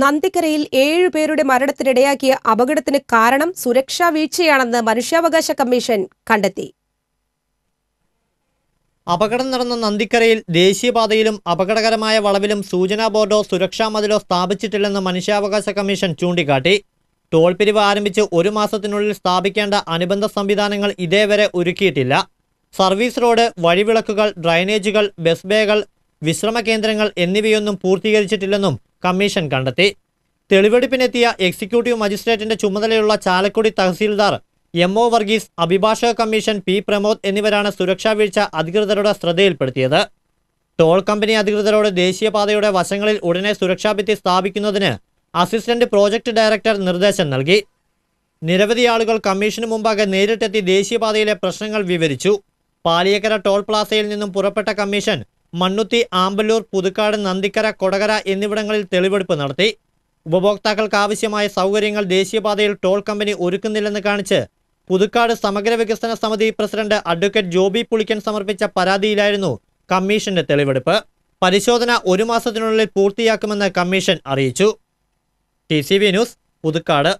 നന്ദിക്കരയിൽ ഏഴുപേരുടെ മരണത്തിനിടയാക്കിയ അപകടത്തിന് കാരണം സുരക്ഷാ വീഴ്ചയാണെന്ന് മനുഷ്യാവകാശ കമ്മീഷൻ കണ്ടെത്തി അപകടം നടന്ന നന്ദിക്കരയിൽ ദേശീയപാതയിലും അപകടകരമായ വളവിലും സൂചനാ ബോർഡോ സുരക്ഷാ മതിലോ സ്ഥാപിച്ചിട്ടില്ലെന്ന് മനുഷ്യാവകാശ കമ്മീഷൻ ചൂണ്ടിക്കാട്ടി ടോൾ പിരിവ് ആരംഭിച്ച് ഒരു മാസത്തിനുള്ളിൽ സ്ഥാപിക്കേണ്ട അനുബന്ധ സംവിധാനങ്ങൾ ഇതേവരെ ഒരുക്കിയിട്ടില്ല സർവീസ് റോഡ് വഴിവിളക്കുകൾ ഡ്രൈനേജുകൾ ബസ് ബേകൾ വിശ്രമ കേന്ദ്രങ്ങൾ എന്നിവയൊന്നും പൂർത്തീകരിച്ചിട്ടില്ലെന്നും കമ്മീഷൻ കണ്ടെത്തി തെളിവെടുപ്പിനെത്തിയ എക്സിക്യൂട്ടീവ് മജിസ്ട്രേറ്റിന്റെ ചുമതലയുള്ള ചാലക്കുടി തഹസീൽദാർ എം ഒ വർഗീസ് അഭിഭാഷക കമ്മീഷൻ പി പ്രമോദ് എന്നിവരാണ് സുരക്ഷാ വീഴ്ച അധികൃതരുടെ ശ്രദ്ധയിൽപ്പെടുത്തിയത് ടോൾ കമ്പനി അധികൃതരോട് ദേശീയപാതയുടെ വശങ്ങളിൽ ഉടനെ സുരക്ഷാഭിത്തി സ്ഥാപിക്കുന്നതിന് അസിസ്റ്റന്റ് പ്രോജക്ട് ഡയറക്ടർ നിർദ്ദേശം നൽകി നിരവധി ആളുകൾ കമ്മീഷന് മുമ്പാകെ നേരിട്ടെത്തി ദേശീയപാതയിലെ പ്രശ്നങ്ങൾ വിവരിച്ചു പാലിയക്കര ടോൾ പ്ലാസയിൽ നിന്നും പുറപ്പെട്ട കമ്മീഷൻ മണ്ണുത്തി ആമ്പല്ലൂർ പുതുക്കാട് നന്ദിക്കര കൊടകര എന്നിവിടങ്ങളിൽ തെളിവെടുപ്പ് നടത്തി ഉപഭോക്താക്കൾക്ക് ആവശ്യമായ സൗകര്യങ്ങൾ ദേശീയപാതയിൽ ടോൾ കമ്പനി ഒരുക്കുന്നില്ലെന്ന് കാണിച്ച് പുതുക്കാട് സമഗ്ര വികസന സമിതി പ്രസിഡന്റ് അഡ്വക്കേറ്റ് ജോബി പുളിക്കൻ സമർപ്പിച്ച പരാതിയിലായിരുന്നു കമ്മീഷന്റെ തെളിവെടുപ്പ് പരിശോധന ഒരു മാസത്തിനുള്ളിൽ പൂർത്തിയാക്കുമെന്ന് കമ്മീഷൻ അറിയിച്ചു ടി ന്യൂസ് പുതുക്കാട്